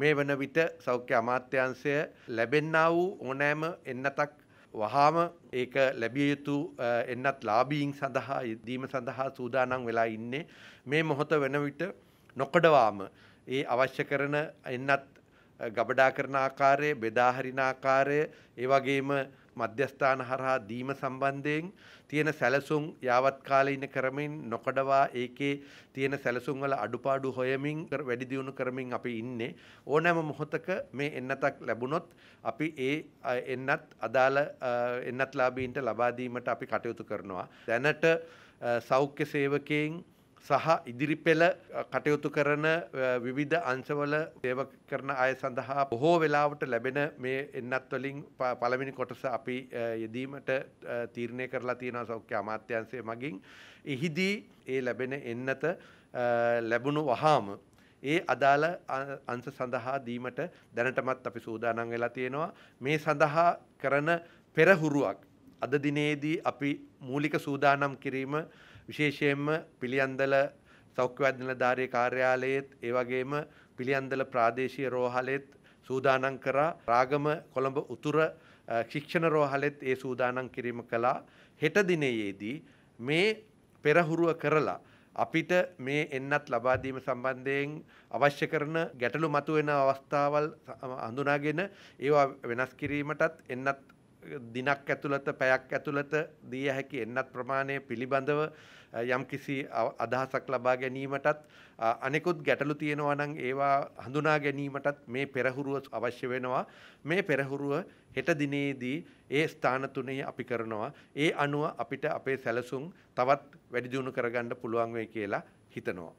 මේ වන විට සෞඛ්‍ය අමාත්‍යංශය ලැබෙන්නා වූ ඕනෑම එන්නතක් වහාම ඒක ලැබිය යුතු එන්නත් ලාබීන් සඳහා යෙදීම සඳහා සූදානම් වෙලා ඉන්නේ මේ මොහොත වෙන විට නොකඩවාම ඒ අවශ්‍ය කරන එන්නත් ගබඩා කරන ආකාරය බෙදා හරින ආකාරය ඒ වගේම මධ්‍යස්ථාන හරහා දීම සම්බන්ධයෙන් තියෙන සැලසුම් යාවත් කාලීන කරමින් නොකඩවා ඒකේ තියෙන සැලසුම් වල අඩුපාඩු හොයමින් වැඩි දියුණු කරමින් අපි ඉන්නේ ඕනෑම මොහොතක මේ එන්නතක් ලැබුණොත් අපි ඒ එන්නත් අදාළ එන්නත් ලාභීන්ට ලබා දීමට අපි කටයුතු කරනවා දැනට සෞඛ්‍ය සේවකයන් සහ ඉදිරිපෙළ කටයුතු කරන විවිධ අංශවල සේව කරන අය සඳහා බොහෝ වෙලාවට ලැබෙන මේ එන්නත් වලින් පළවෙනි කොටස අපි යෙදීමට තීරණය කරලා තියෙනවා සෞඛ්‍ය අමාත්‍යාංශය මගින් එහිදී ඒ ලැබෙන එන්නත ලැබුණු වහාම ඒ අදාළ අංශ සඳහා දීමට දැනටමත් අපි සූදානම් වෙලා තියෙනවා මේ සඳහා කරන පෙරහුරුවක් අද දිනේදී අපි මූලික සූදානම් කිරීම විශේෂයෙන්ම පිළියන්දල සෞඛ්‍යවද නිලධාරී කාර්යාලයේත් ඒ වගේම පිළියන්දල ප්‍රාදේශීය රෝහලෙත් සූදානම් කරා රාගම කොළඹ උතුර ශික්ෂණ රෝහලෙත් ඒ සූදානම් කිරීම කළා හෙට දිනයේදී මේ පෙරහුරුව කරලා අපිට මේ එන්නත් ලබාදීම සම්බන්ධයෙන් අවශ්‍ය කරන ගැටලු මතුවෙන අවස්ථාවල් හඳුනාගෙන ඒවා වෙනස් කිරීමටත් එන්නත් දිනක් ඇතුළත පැයක් ඇතුළත දිය හැකි එන්නත් ප්‍රමාණය පිළිබඳව යම් කිසි අදහසක් ලබා ගැනීමටත් අනෙකුත් ගැටලු තියෙනවා නම් ඒවා හඳුනා ගැනීමටත් මේ පෙරහුරුව අවශ්‍ය වෙනවා මේ පෙරහුරුව හෙට දිනේදී ඒ ස්ථාන තුනේ අපි කරනවා ඒ අනුව අපිට අපේ සැලසුම් තවත් වැඩි දියුණු කරගන්න පුළුවන් වෙයි කියලා හිතනවා